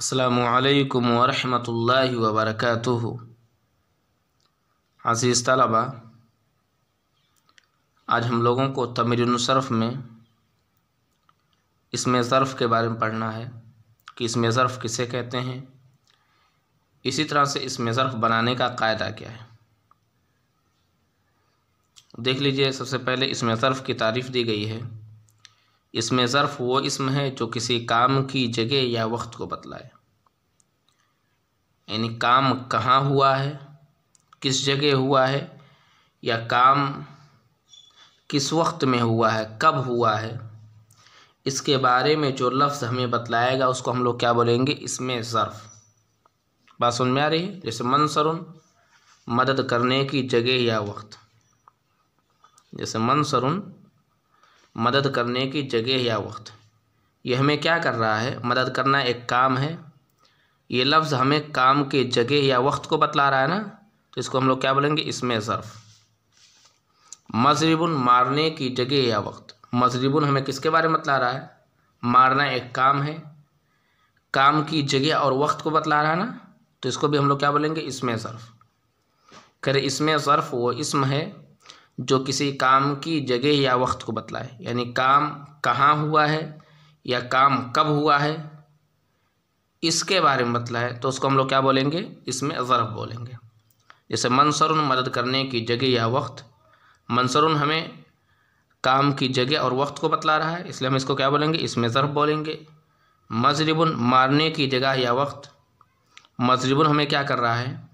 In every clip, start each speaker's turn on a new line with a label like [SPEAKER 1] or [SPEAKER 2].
[SPEAKER 1] असलकम वरहमल वबरक आजीज़ तलबा आज हम लोगों को तमरसरफ़ में इसमें ज़रफ़ के बारे में पढ़ना है कि इसमें ज़रफ़ किसे कहते हैं इसी तरह से इसमें ज़रफ़ बनाने का कायदा क्या है देख लीजिए सबसे पहले इसमें ज़रफ़ की तारीफ़ दी गई है इसमें ज़र्फ़ वो इसम है जो किसी काम की जगह या वक्त को बतलाए यानी काम कहाँ हुआ है किस जगह हुआ है या काम किस वक्त में हुआ है कब हुआ है इसके बारे में जो लफ्ज़ हमें बतलाएगा उसको हम लोग क्या बोलेंगे इसमें ज़र्फ़ बात सुन में आ रही है जैसे मनसरुन मदद करने की जगह या वक्त जैसे मनसरुन मदद करने की जगह या वक्त ये हमें क्या कर रहा है मदद करना एक काम है ये लफ्ज़ हमें काम के जगह या वक्त को बतला रहा है ना तो इसको हम लोग क्या बोलेंगे इसमें ज़र्फ़ मजरबन मारने की जगह या वक्त मजरबन हमें किसके बारे में बतला रहा है मारना एक काम है काम की जगह और वक्त को बतला रहा है ना तो इसको भी हम लोग क्या बोलेंगे इसमें ज़र्फ़ करे इसमें ज़र्फ़ वो इसम है जो किसी काम की जगह या वक्त को बतलाए यानी काम कहाँ हुआ है या काम कब हुआ है इसके बारे में बतलाए तो उसको हम लोग क्या बोलेंगे इसमें ज़रब बोलेंगे जैसे मनसरुन मदद करने की जगह या वक्त मनसरुन हमें काम की जगह और वक्त को बतला रहा है इसलिए हम इसको क्या बोलेंगे इसमें ज़रब बोलेंगे मजरबन मारने की जगह या वक्त मजरबन हमें क्या कर रहा है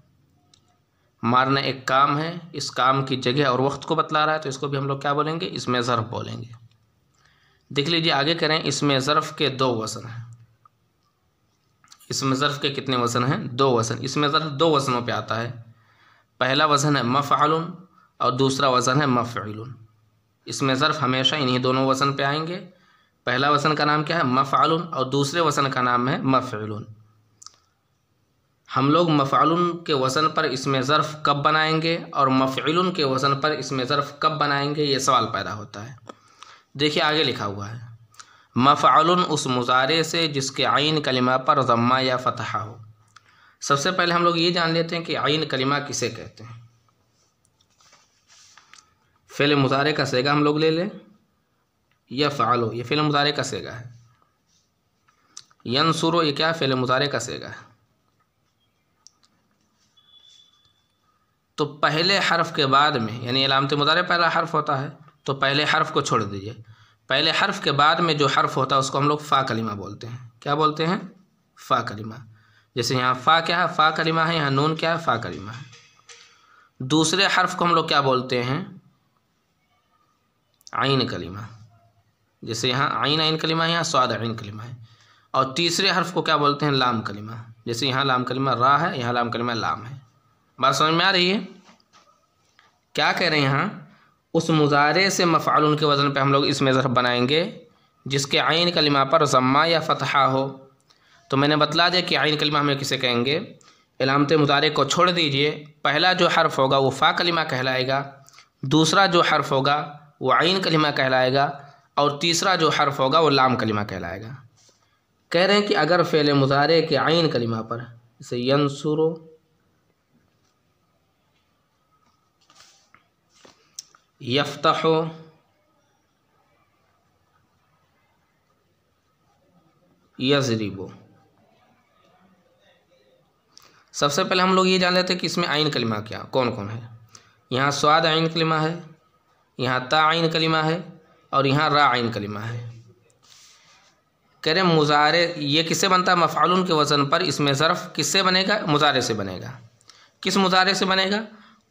[SPEAKER 1] मारना एक काम है इस काम की जगह और वक्त को बतला रहा है तो इसको भी हम लोग क्या बोलेंगे इसमें ज़रफ़ बोलेंगे देख लीजिए आगे करें इसमें ज़रफ़ के दो वज़न हैं इसमें ज़रफ़ के कितने वज़न हैं दो वसन इसमें ज़रफ़ दो वज़नों पे आता है पहला वज़न है मफ़ालुन और दूसरा वज़न है मफ़लुन इसमें ज़रफ़ हमेशा इन्हीं दोनों वज़न पर आएंगे पहला वज़न का नाम क्या है मफ़ालुन और दूसरे वज़न का नाम है मफ़लुन हम लोग मफ़ालुन के वज़न पर इसमें ज़र्फ़ कब बनाएंगे और मफ़िलुन के वज़न पर इसमें ज़र्फ़ कब बनाएंगे ये सवाल पैदा होता है देखिए आगे लिखा हुआ है मफ़ालुन उस मुजारे से जिसके आइन कलिमा पर ज़म्मा या फतहा हो सबसे पहले हम लोग ये जान लेते हैं कि आइन कलिमा किसे कहते हैं फ़िल मुजारे का सेगा हम लोग ले लें यह फ़ालो ये फ़िल मुजारे का सेगा है यनसुरो ये क्या फ़िल मुजारे का सेगा है तो पहले हर्फ के बाद में यानी अलामत मुदारे पहला हर्फ होता है तो पहले हर्फ को छोड़ दीजिए पहले हर्फ के बाद में जो हर्फ होता है उसको हम लोग फ़ा कलिमा बोलते हैं क्या बोलते हैं फ़ा कलिमा जैसे यहाँ फ़ा क्या है फ़ा कलिमा है यहाँ नून क्या है फ़ा कलिमा है दूसरे हर्फ को हम लोग क्या बोलते हैं आइन कलिमा जैसे यहाँ आइन आइन कलिमा है यहाँ स्वाद आइन कलिमा है और तीसरे हर्फ को क्या बोलते हैं लाम कलिमा जैसे यहाँ लाम कलिमा रा है यहाँ लाम कलिमा लाम है बात समझ में आ रही है क्या कह रहे हैं यहाँ उस मुजारे से मफ़ाल के वज़न पे हम लोग इसमें ज़रफ़ बनाएंगे जिसके आयन कलिमा पर ज़म्मा या फतहा हो तो मैंने बतला दिया कि आइन कलिमा हमें किसे कहेंगे इलामत मुजारे को छोड़ दीजिए पहला जो हर्फ होगा वो फ़ा कलिमा कहलाएगा दूसरा जो हर्फ होगा वो आयन कलिमा कहलाएगा और तीसरा जो हर्फ होगा वो लाम कलिमा कहलाएगा कह रहे हैं कि अगर फ़ेल मुजारे के आयन कलिमा पर जैसे यंसुरो यफ्तह यजरीबो सबसे पहले हम लोग ये जान लेते हैं कि इसमें आइन कलिमा क्या कौन कौन है यहाँ स्वाद आइन कलिमा है यहाँ ता आइन कलिमा है और यहाँ रा आइन कलिमा है कह रहे मुजारे ये किससे बनता है मफ़ालून के वज़न पर इसमें ज़रफ़ किससे बनेगा मुजारे से बनेगा किस मुजारे से बनेगा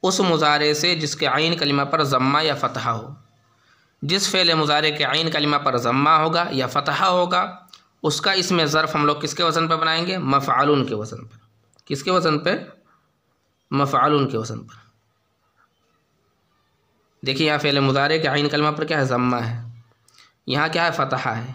[SPEAKER 1] उस मुजारे से जिसके आइन कलिमा पर ज़म्मा या फ़तहा हो जिस फ़ेल मुजारे के आइन कलिमा पर ज़म्मा होगा या फ़तहा होगा उसका इसमें ज़र्फ़ हम लोग किसके वज़न पर बनाएंगे मफ़ालून के वज़न पर किसके वज़न पर मफ़ालून के वज़न पर देखिए यहाँ फ़ेल मुजारे के आइन कलमा पर क्या है ज़म्मा है यहाँ क्या है फ़तहा है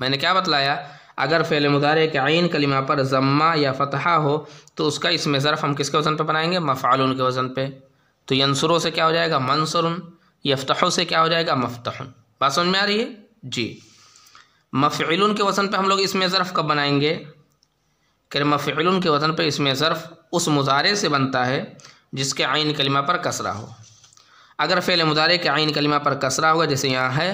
[SPEAKER 1] मैंने क्या बतलाया अगर फ़ेल मुदारे के आइन कलिमा पर ज़म्मा या फ़तहा हो तो उसका इसमें ज़र्फ़ हम किसके वज़न पर बनाएंगे मफ़ालून के वज़न पर तो यंसुरो से क्या हो जाएगा मंसरुन यफ्तहों से क्या हो जाएगा मफ्तहन बात समझ में आ रही है जी मफ़िलून के वसन पे हम लोग इसमें ज़रफ़ कब बनाएंगे कह मफ़िल के वसन पे इसमें ज़रफ़ उस मुजारे से बनता है जिसके आयन कलिमा पर कसरा हो अगर फ़ेल मुजारे के आयन कलिमा पर कसरा होगा जैसे यहाँ है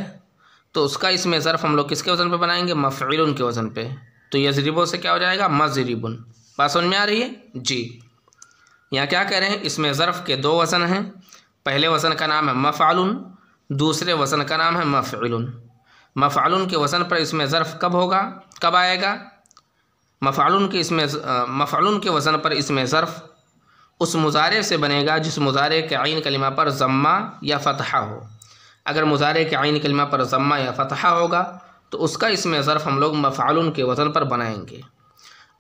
[SPEAKER 1] तो उसका इसमें ज़रफ़ हम लोग किसके वजन पर बनाएंगे मफ़िलून के वजन पर तो यजरिबों से क्या हो जाएगा मजरिबन बात समझ में आ रही है जी यहाँ क्या करें इसमें ज़रफ़ के दो वसन हैं पहले वसन का नाम है मफ़ालुन दूसरे वसन का नाम है मफ़ालुन मफ़ालुन के वसन पर इसमें ज़रफ़ कब होगा कब आएगा मफ़ालुन के इसमें मफ़ालुन के वसन पर इसमें ज़रफ़ उस मुजारे से बनेगा जिस मुजारे के आइन कलिमा पर ज़म्मा या फ़तहा हो अगर मुजारे के आइन कलिमा पर ज़म्मा या फ़तहा होगा तो उसका इसमें ज़रफ़ हम लोग मफ़ालुन के वसन पर बनाएंगे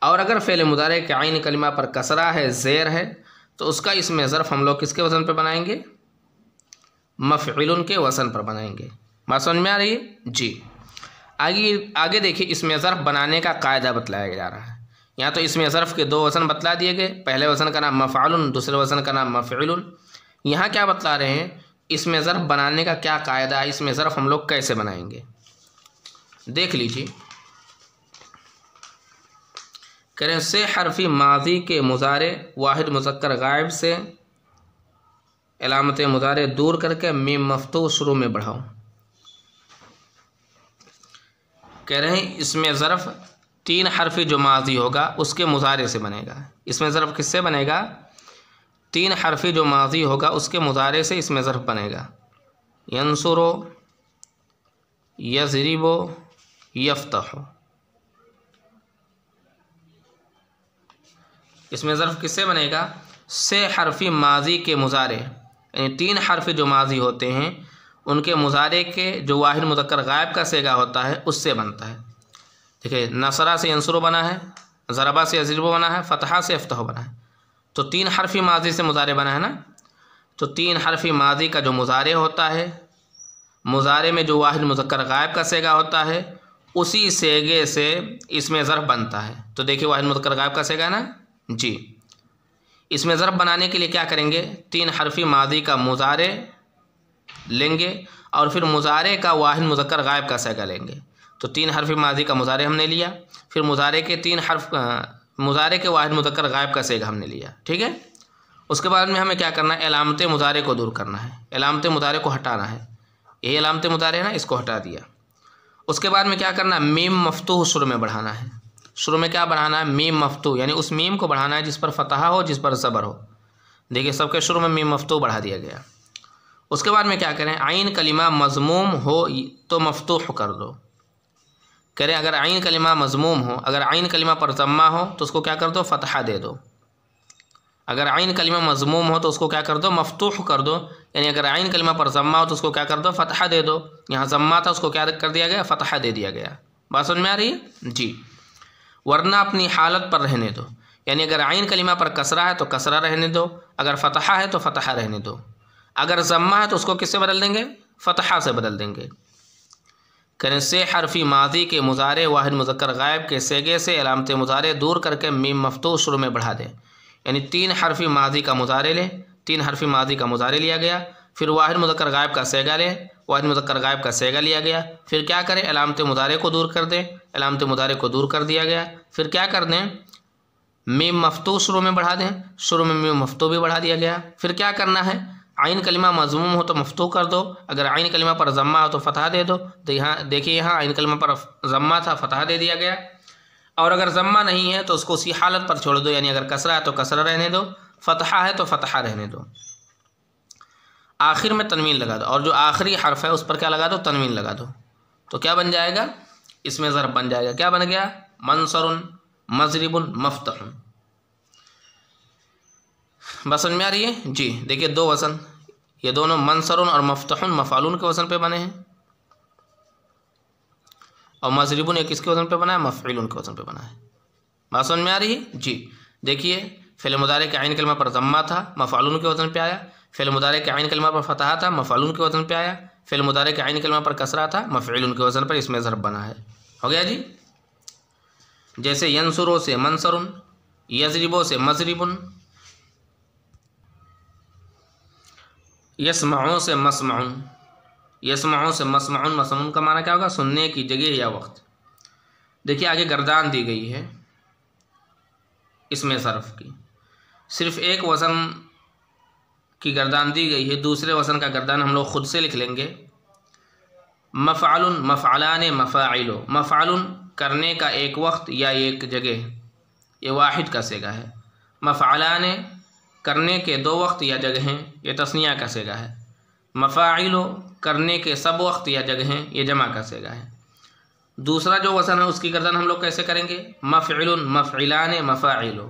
[SPEAKER 1] और अगर फ़ेल मुदारे के आइन कलिमा पर कसरा है ज़ेर है तो उसका इसमें ज़रफ़ हम लोग किसके वज़न पर बनाएंगे मफ़िल के वज़न पर बनाएंगे बात समझ में आ रही है जी आगे आगे देखिए इसमें ज़रफ़ बनाने का कायदा बतलाया जा रहा है यहाँ तो इसमें ज़रफ़ के दो वज़न बतला दिए गए पहले वज़न का नाम मफ़ाल दूसरे वज़न का नाम मफ़िल यहाँ क्या बतला रहे हैं इसमें ज़रफ़ बनाने का क्या कायदा है इसमें ज़रफ़ हम लोग कैसे बनाएंगे देख लीजिए करें से हरफी माजी के मुजारे वाहिद मुजक्र गायब से अलामत मुजारे दूर करके मीम मफतो शुरू में बढ़ाओ कह रहे हैं इसमें ज़रफ़ तीन हरफी जो माजी होगा उसके मुजारे से बनेगा इसमें ज़रफ़ किससे बनेगा तीन हरफी जो माजी होगा उसके मुजारे से इसमें ज़रफ़ बनेगा यंसुरो यजरिबो यफ्तहो इसमें ज़र्फ़ किससे बनेगा से हरफी माजी के मुजारे यानी तीन हरफ जो माजी होते हैं उनके मुजारे के जो वाहिर मुदक्कर गायब का सेगा होता है उससे बनता है ठीक है नसरा से अंसरों बना है ज़रबा से अजरबो बना है फतहा से अफतह बना है तो तीन हरफी माजी से मुजारे बना है ना तो तीन हरफी माजी का जो मुजारे होता है मुजारे में जो वाहिर मुदक्कर गायब का सेगा होता है उसी सेगे से इसमें ज़र्फ़ बनता है तो देखिए वाहिर मुदक्कर गायब का सेगा ना जी इसमें ज़रब बनाने के लिए क्या करेंगे तीन हरफी मादी का मुजारे लेंगे और फिर मुजारे का वाहिन मुजक्र गायब का सैगा लेंगे तो तीन हरफी मादी का मुजारे हमने लिया फिर मुजारे के तीन हरफ मुजारे के वाहिन मुजक्र गायब का सैगा हमने लिया ठीक है उसके बाद में हमें क्या करना है अलामत मुजारे को दूर करना है अलामत मुजारे को हटाना है ये अलामत मुजारे है ना इसको हटा दिया उसके बाद में क्या करना है मीम मफतूह सुर में बढ़ाना है शुरू में क्या बढ़ाना है मीम मफतू यानी उस मीम को बढ़ाना है जिस पर फतहा हो जिस पर ज़बर हो देखिए सबके शुरू में मीम मफतू बढ़ा दिया गया उसके बाद में क्या करें आइन कलिमा मजमूम हो तो मफतूह कर दो करें अगर आइन कलिमा मजमूम हो अगर आइन कलिमा पर हो तो उसको क्या कर दो फतहा दे दो अगर आइन कलिमा मजमूम हो तो उसको क्या कर दो मफतूह कर दो यानी अगर आइन कलिमा पर हो तो उसको क्या कर दो फतहा दे दो यहाँ जम्मा था उसको क्या कर दिया गया फतहा दे दिया गया बात समझ में आ रही है जी वरना अपनी हालत पर रहने दो यानी अगर आइन कलिमा पर कसरा है तो कसरा रहने दो अगर फतहा है तो फतहा रहने दो अगर जम्मा है तो उसको किससे बदल देंगे फतहा से बदल देंगे करें से हरफी माजी के मुजारे वाहिद मुजक्र गायब के सेगे से अलामत मुजारे दूर करके मीम मफतू शुरू में बढ़ा दें यानी तीन हरफी माजी का मुजारे लें तीन हरफी माजी का मुजारे लिया गया फिर वाहिद मुजक्र गायब का सेगा लें वाहिद मुजक्र गायब का सेगा लिया गया फिर क्या करें अलामत मुदारे को दूर कर दें अलामत मुदारे को दूर कर दिया गया फिर क्या कर दें मीम मफतू शुरू में बढ़ा दें शुरू में मीम मफतू भी बढ़ा दिया गया फिर क्या करना है आइन कलिमा मजमूम हो तो मफतू कर दो अगर आइन कलिमा पर जम्मा हो तो फतह दे दो तो यहाँ देखिए यहाँ आइन कलिमा पर जम्मा था फतह दे दिया गया और अगर जम्मा नहीं है तो उसको उसी हालत पर छोड़ दो यानी अगर कसरा है तो कसरा रहने दो फतहा है तो फतहा रहने दो आखिर में तनवीन लगा दो और जो आखिरी हर्फ है उस पर क्या लगा दो तनवीन लगा दो तो क्या बन जाएगा इसमें ज़रब बन जाएगा क्या बन गया मनसरुन मजरबुल मफ्त वसन में आ रही है जी देखिए दो वसन ये दोनों मनसरुन और मफ्तहन मफालून के वसन पे बने हैं और मजरबुन एक किसके वजन पे बना है मफ़ीलून के वजन पे बना है बात में आ रही है जी देखिए फिल्म मुदारे के आयन कलमा पर जम्मा था मफ़ालून के वजन पे आया फ़िल मुदारे के आयन कलमा पर फतहा था मफ़ालून के वज़न पर आया फ़िल मुदारे के आयन कलमा पर कसरा था मफ़ील उनके वज़न पर इसमें ज़रब बना है हो गया जी जैसे यंसुरों से मनसरुन यजरिबों से मजरिबन यसमाओं से मसमाउन यसमाओं से मसमाउन मसमून का माना क्या होगा सुनने की जगह या वक्त देखिए आगे गर्दान दी गई है इसमें सरफ की सिर्फ एक वज़न की गर्दान दी गई है दूसरे वसन का गर्दान हम लोग ख़ुद से लिख लेंगे मफ़ाल मफ़ालान मफ़ाइलो मफ़ाल करने का एक वक्त या एक जगह ये वाहिद का सेगा है मफ़ालान करने के दो वक्त या जगहें ये तस्निया का सेगा है मफ़ाइलो करने के सब वक्त या जगहें ये जमा का सेगा है दूसरा जो वसन है उसकी गर्दन हम लोग कैसे करेंगे मफ़िल मफ़िलान मफ़ाइल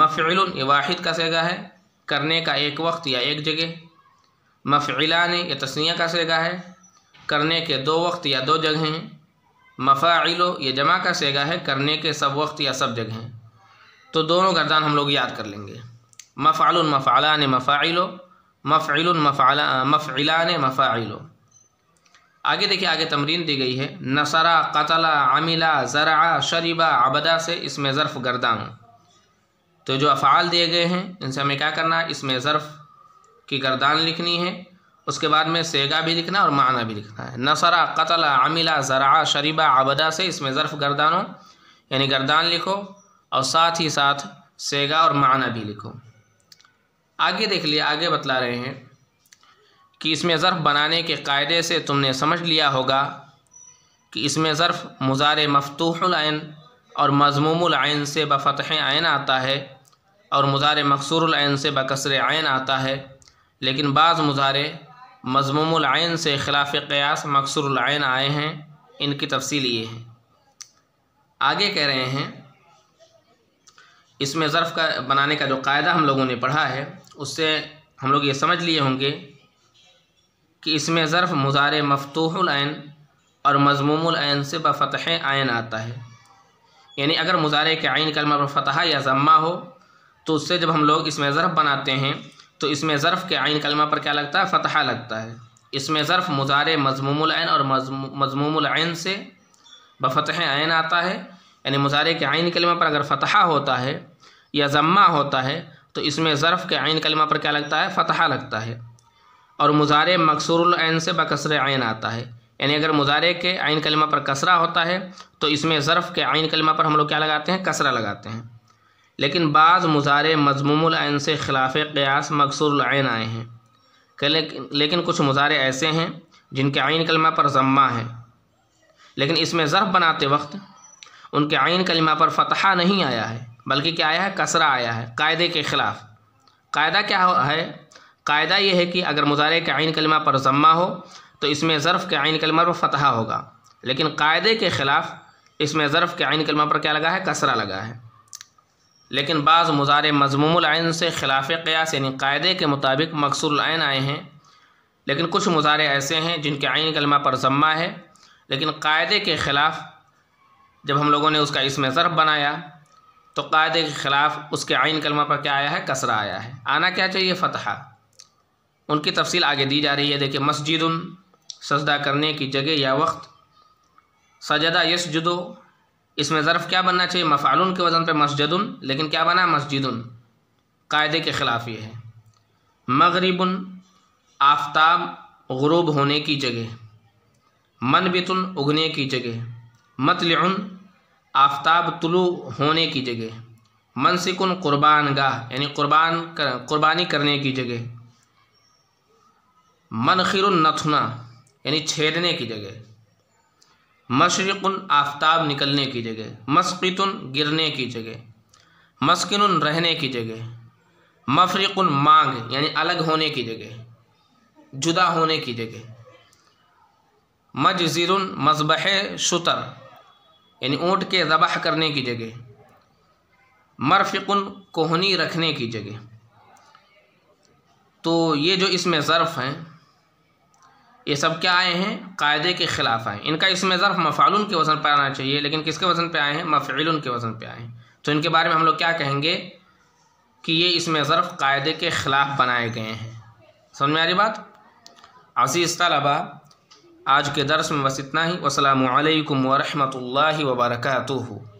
[SPEAKER 1] मफ़िल ये वाहिद का सेगा है करने का एक वक्त या एक जगह ने या तस्निया का सेगा है करने के दो वक्त या दो जगहें मफ़ाइलो ये जमा का सेगा है करने के सब वक्त या सब जगहें तो दोनों गर्दान हम लोग याद कर लेंगे मफ़ाल ने मफ़ाइलो मफ़ल मफ़ाला ने मफ़ाइलो आगे देखिए आगे तमरीन दी गई है नसरा कतला आमिला ज़रा शरीबा आबदा से इसमें गर्दा गर्दान तो जो अफ़ाल दिए गए हैं इनसे हमें क्या करना है इसमें ज़र्फ़ की गर्दान लिखनी है उसके बाद में सेगा भी लिखना और माना भी लिखना है नसरा कतल आमिला ज़रा शरीबा आबदा से इसमें ज़र्फ़ गर्दानों यानी गर्दान लिखो और साथ ही साथ सेगा और माना भी लिखो आगे देख लिया आगे बतला रहे हैं कि इसमें ज़र्फ़ बनाने के कायदे से तुमने समझ लिया होगा कि इसमें ज़र्फ़ मुजार मफतूल आयन और मजमूम आयन से बफ़तः आयन आता है और मुज़ार मकसूर से बकसर आयन आता है लेकिन बाज़ मुज़ारे मजमूमल से खिलाफ क़यास आयन आए हैं इनकी तफसील ये है आगे कह रहे हैं इसमें ज़र्फ़ का बनाने का जो कायदा हम लोगों ने पढ़ा है उससे हम लोग ये समझ लिए होंगे कि इसमें ज़र्फ़ मुज़ार मफतूहल और मजमूमल से बफ़तह आयन आता है यानी अगर मुजारे के आयन कलमा पर फतह या ज़म्मा हो तो उससे जब हम लोग इसमें ज़र्फ़ बनाते हैं तो इसमें ज़र्फ़ के आइन कलमा पर क्या लगता है फ़तहा लगता है इसमें ज़र्फ़ मुजारे मजमूम और मजमूम से बफ़तह आयन आता है यानी मुजारे के आइन कलमा पर अगर फ़तहा होता है या ज़म्मा होता है तो इसमें ज़र्फ़ के आइन कलमा पर क्या लगता है फ़तहा लगता है और मुजारे मकसूर से बकसर आयन आता है यानी अगर मुजारे के आइन कलमा पर कसरा होता है तो इसमें ज़र्फ़ के आइन कलमा पर हम लोग क्या लगाते हैं कसरा लगाते हैं लेकिन बाज़ मुजारे मजमूमलान से खिलाफ क़यास मकसूरन आए हैं लेकिन कुछ मुजारे ऐसे हैं जिनके आयन कलमा पर ज़म्मा है लेकिन इसमें ज़रफ़ बनाते वक्त उनके आयन कलमा पर फतहा नहीं आया है बल्कि क्या आया है कसरा आया है कायदे के ख़िलाफ़ कायदा क्या है कायदा ये है कि अगर मुजारे के आयन कलमा पर ज़म्मा हो तो इसमें ज़रफ़ के आयन कलमा पर फतहा होगा लेकिन कायदे के ख़िलाफ़ इसमें ज़रफ़ के आयन कलमा पर क्या लगा है कसरा लगा है लेकिन बाज़ मुजार आयन से खिलाफ क़यास यानी कायदे के मुताबिक आयन आए हैं लेकिन कुछ मुजारे ऐसे हैं जिनके आयन कलमा पर ज़म्मा है लेकिन कायदे के ख़िलाफ़ जब हम लोगों ने उसका इसमें ज़रब बनाया तो कायदे के ख़िलाफ़ उसके आयन कलमा पर क्या आया है कसरा आया है आना क्या चाहिए फ़तहा उनकी तफसील आगे दी जा रही है देखिए मस्जिद सजदा करने की जगह या वक्त सजदा जुदो इसमें ज़रफ़ क्या बनना चाहिए मफ़ालून के वज़न पर मस्जिदन लेकिन क्या बना मस्जिदन कायदे के ख़िलाफ़ ये है मगरबन आफ्ताब गरूब होने की जगह मन मनबितन उगने की जगह मतलन आफ्ताब तुलु होने की जगह मनसिकन कुरबान गाह यानी कुरबान कर, क़ुरबानी करने की जगह मनखिर नथुना यानी छेड़ने की जगह मशरक़न आफ्ताब निकलने की जगह मस्कितन गिरने की जगह मस्किन रहने की जगह मफरक़न मांग यानी अलग होने की जगह जुदा होने की जगह मजजिर मजबह शुतर यानी ऊँट के जबह करने की जगह मरफ़न कोहनी रखने की जगह तो ये जो इसमें ज़र्फ़ हैं ये सब क्या आए हैं कायदे के ख़िलाफ़ आए इनका इसमें ज़रफ़ मफ़ालून के वज़न पर आना चाहिए लेकिन किसके वज़न पर आए हैं मफ़ील के वज़न पर आए हैं तो इनके बारे में हम लोग क्या कहेंगे कि ये इसमें ज़रफ़ कायदे के ख़िलाफ़ बनाए गए हैं समझ में आ रही बात अज़ीज़ तलबा आज के दरस में बस इतना ही वसलम वरहमल वबरकू